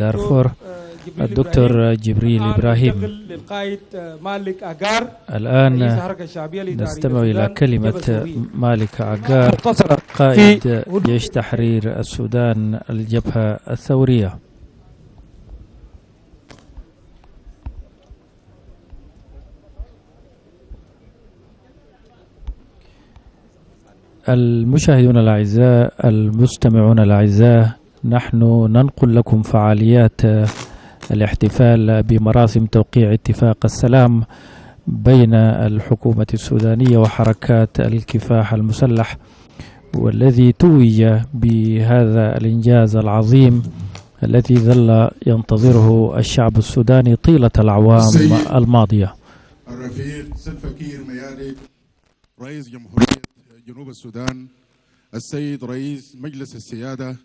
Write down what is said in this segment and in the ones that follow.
دارفور الدكتور جبريل إبراهيم الآن نستمع إلى كلمة مالك عقار قائد جيش تحرير السودان الجبهة الثورية المشاهدون الأعزاء المستمعون الأعزاء نحن ننقل لكم فعاليات الاحتفال بمراسم توقيع اتفاق السلام بين الحكومة السودانية وحركات الكفاح المسلح والذي توج بهذا الإنجاز العظيم الذي ظل ينتظره الشعب السوداني طيلة الأعوام الماضية الرفيق فكير ميالي رئيس جمهورية جنوب السودان السيد رئيس مجلس السيادة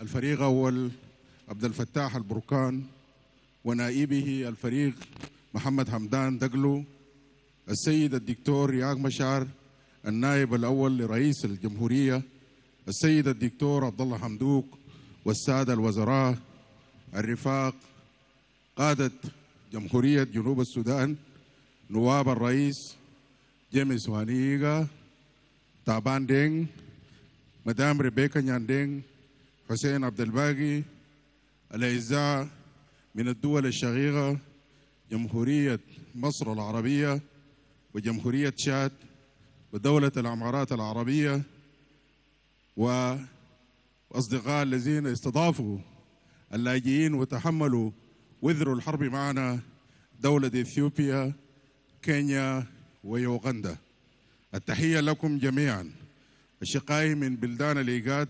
الفريق أول عبد الفتاح البركان ونائبه الفريق محمد حمدان دقلو السيد الدكتور رياض مشار النائب الأول لرئيس الجمهورية السيد الدكتور عبد الله حمدوق والسادة الوزراء الرفاق قادة جمهورية جنوب السودان نواب الرئيس جيمس وانيغا تابان دينغ مدام ريبيكا نياندينغ حسين عبد الباقي الأعزاء من الدول الشقيقة جمهورية مصر العربية وجمهورية تشاد ودولة الإمارات العربية وأصدقاء الذين استضافوا اللاجئين وتحملوا وزر الحرب معنا دولة إثيوبيا كينيا ويوغندا التحية لكم جميعا أشقائي من بلدان الإيجاد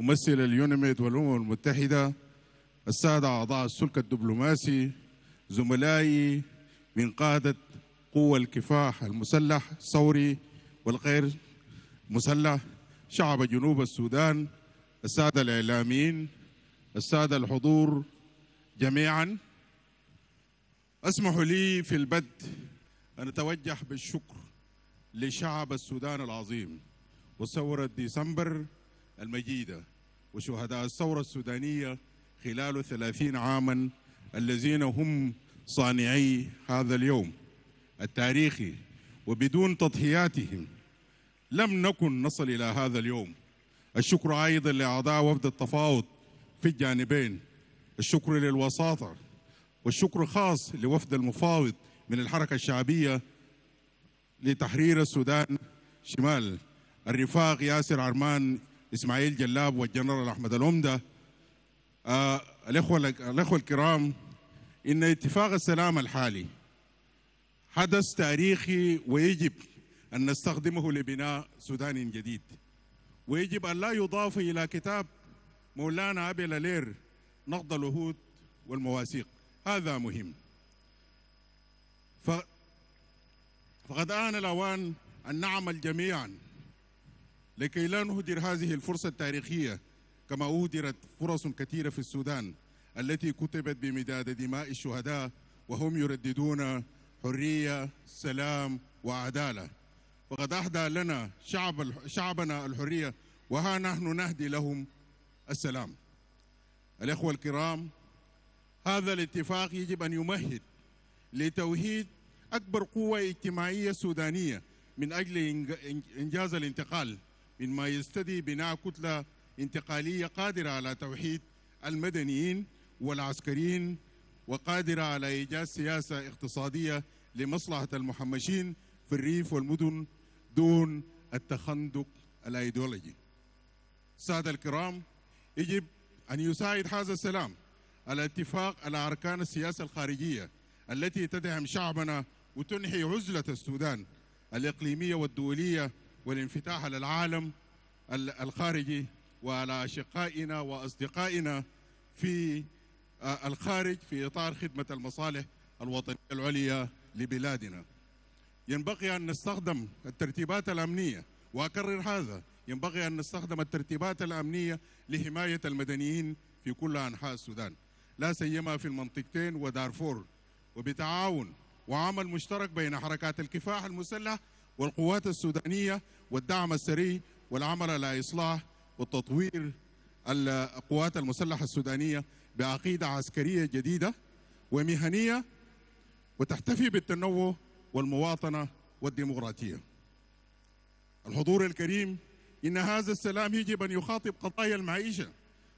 ممثل اليونيميد والأمم المتحدة السادة أعضاء السلك الدبلوماسي زملائي من قادة قوى الكفاح المسلح الثوري والغير مسلح شعب جنوب السودان السادة الإعلاميين السادة الحضور جميعا اسمحوا لي في البدء أن أتوجه بالشكر لشعب السودان العظيم وثورة ديسمبر المجيدة وشهداء الثورة السودانية خلال ثلاثين عاما الذين هم صانعي هذا اليوم التاريخي وبدون تضحياتهم لم نكن نصل إلى هذا اليوم الشكر أيضا لأعضاء وفد التفاوض في الجانبين الشكر للوساطة والشكر خاص لوفد المفاوض من الحركة الشعبية لتحرير السودان شمال الرفاق ياسر عرمان اسماعيل جلاب والجنرال احمد الامده آه، الاخوه الاخوه الكرام ان اتفاق السلام الحالي حدث تاريخي ويجب ان نستخدمه لبناء سودان جديد ويجب ان لا يضاف الى كتاب مولانا ابي لالير نقض الوهود والمواثيق هذا مهم ف... فقد آن الأوان أن نعمل جميعاً لكي لا نهدر هذه الفرصة التاريخية كما أهدرت فرص كثيرة في السودان التي كتبت بمداد دماء الشهداء وهم يرددون حرية سلام وعدالة فقد أهدى لنا شعب شعبنا الحرية وها نحن نهدي لهم السلام الإخوة الكرام هذا الاتفاق يجب أن يمهد لتوهيد أكبر قوة اجتماعية سودانية من أجل إنجاز الانتقال مما يستدي بناء كتلة انتقالية قادرة على توحيد المدنيين والعسكريين وقادرة على إيجاد سياسة اقتصادية لمصلحة المحمشين في الريف والمدن دون التخندق الأيديولوجي سادة الكرام يجب أن يساعد هذا السلام اتفاق على أركان السياسة الخارجية التي تدعم شعبنا وتنحي عزلة السودان الإقليمية والدولية والانفتاح على العالم الخارجي وعلى أشقائنا وأصدقائنا في آه، الخارج في إطار خدمة المصالح الوطنية العليا لبلادنا ينبغي أن نستخدم الترتيبات الأمنية وأكرر هذا ينبغي أن نستخدم الترتيبات الأمنية لحماية المدنيين في كل أنحاء السودان لا سيما في المنطقتين ودارفور وبتعاون وعمل مشترك بين حركات الكفاح المسلح والقوات السودانية والدعم السري والعمل على إصلاح وتطوير القوات المسلحة السودانية بعقيدة عسكرية جديدة ومهنية وتحتفي بالتنوع والمواطنة والديمقراطية الحضور الكريم إن هذا السلام يجب أن يخاطب قضايا المعيشة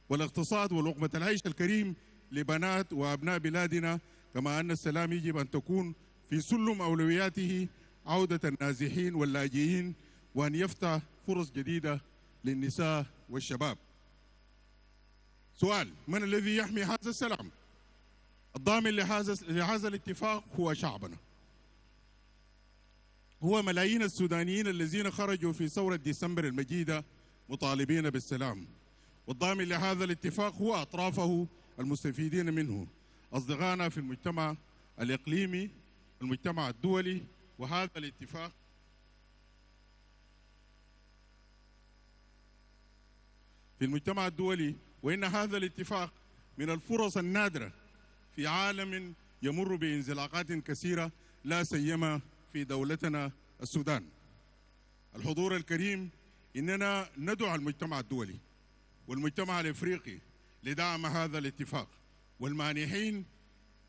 والاقتصاد ولقمة العيش الكريم لبنات وأبناء بلادنا كما أن السلام يجب أن تكون في سلم أولوياته عودة النازحين واللاجئين وأن يفتح فرص جديدة للنساء والشباب سؤال من الذي يحمي هذا السلام؟ الضامن لهذا لهذا الاتفاق هو شعبنا هو ملايين السودانيين الذين خرجوا في ثورة ديسمبر المجيدة مطالبين بالسلام والضامن لهذا الاتفاق هو أطرافه المستفيدين منه أصدقائنا في المجتمع الإقليمي المجتمع الدولي وهذا الاتفاق في المجتمع الدولي وإن هذا الاتفاق من الفرص النادرة في عالم يمر بانزلاقات كثيرة لا سيما في دولتنا السودان الحضور الكريم إننا ندعو المجتمع الدولي والمجتمع الإفريقي لدعم هذا الاتفاق والمانحين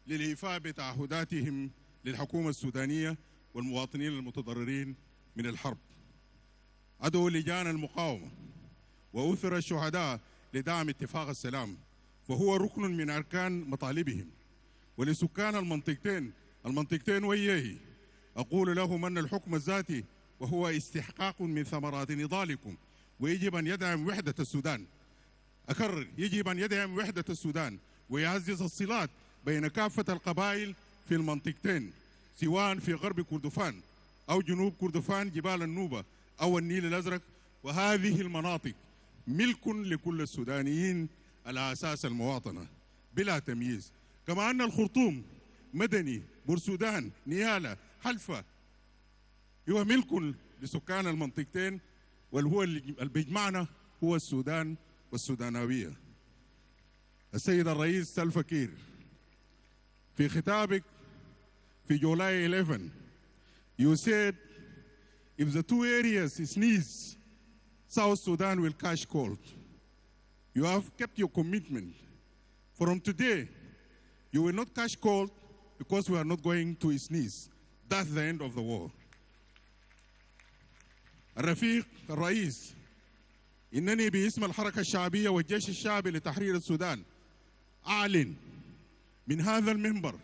للإيفاء بتعهداتهم للحكومة السودانية والمواطنين المتضررين من الحرب عدو لجان المقاومة وأثر الشهداء لدعم اتفاق السلام فهو ركن من أركان مطالبهم ولسكان المنطقتين المنطقتين وياه أقول لهم أن الحكم الذاتي وهو استحقاق من ثمرات نضالكم ويجب أن يدعم وحدة السودان أكرر يجب أن يدعم وحدة السودان ويعزز الصلات بين كافة القبائل في المنطقتين سواء في غرب كردفان أو جنوب كردفان جبال النوبة أو النيل الأزرق وهذه المناطق ملك لكل السودانيين على أساس المواطنة بلا تمييز كما أن الخرطوم مدني بورسودان نيالة حلفة هو ملك لسكان المنطقتين والهو اللي بيجمعنا هو السودان والسوداناوية السيد الرئيس سلفا كير في خطابك July 11, you said if the two areas sneeze, South Sudan will cash cold. You have kept your commitment. From today, you will not cash cold because we are not going to sneeze. That's the end of the war. الرفيق الرئيس إنني باسم الحركة الشعبية والجيش الشعبي لتحرير السودان أعلن من هذا المنبر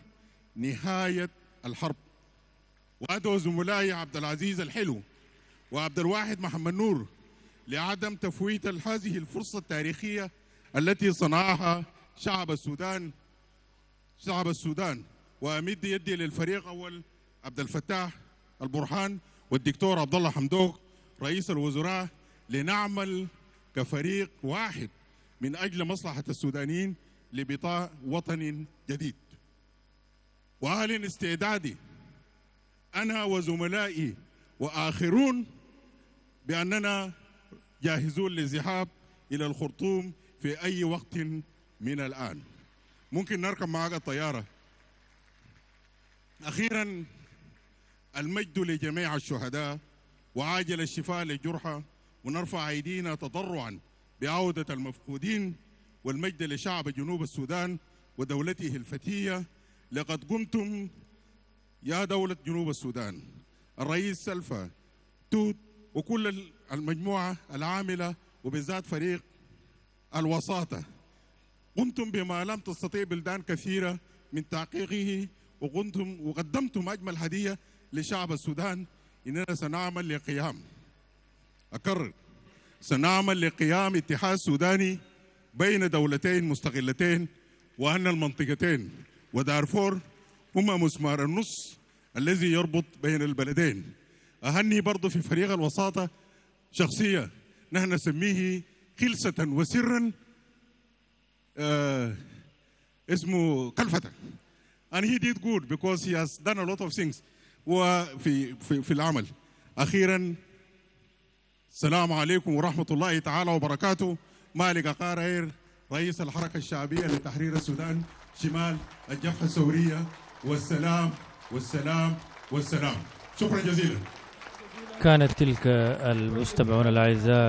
نهاية الحرب وأدعو زملائي عبد العزيز الحلو وعبد الواحد محمد نور لعدم تفويت هذه الفرصة التاريخية التي صنعها شعب السودان شعب السودان وأمد يدي للفريق أول عبد الفتاح البرهان والدكتور عبد الله حمدوك رئيس الوزراء لنعمل كفريق واحد من أجل مصلحة السودانيين لبطاء وطن جديد وأعلن استعدادي أنا وزملائي وآخرون بأننا جاهزون للذهاب إلى الخرطوم في أي وقت من الآن ممكن نركب معك الطيارة أخيرا المجد لجميع الشهداء وعاجل الشفاء للجرحى ونرفع أيدينا تضرعا بعودة المفقودين والمجد لشعب جنوب السودان ودولته الفتية لقد قمتم يا دولة جنوب السودان الرئيس سلفا توت وكل المجموعة العاملة وبالذات فريق الوساطة قمتم بما لم تستطيع بلدان كثيرة من تحقيقه وقمتم وقدمتم أجمل هدية لشعب السودان إننا سنعمل لقيام أكرر سنعمل لقيام اتحاد سوداني بين دولتين مستقلتين وأن المنطقتين ودارفور هما مسمار النص الذي يربط بين البلدين أهني برضو في فريق الوساطة شخصية نحن نسميه خلسة وسرا آه اسمه كلفتة and he did good because he has done a lot of things وفي في, في العمل أخيرا السلام عليكم ورحمة الله تعالى وبركاته مالك قارير رئيس الحركة الشعبية لتحرير السودان شمال الجبهة الثورية والسلام والسلام والسلام شكرا جزيلا كانت تلك المستمعون الأعزاء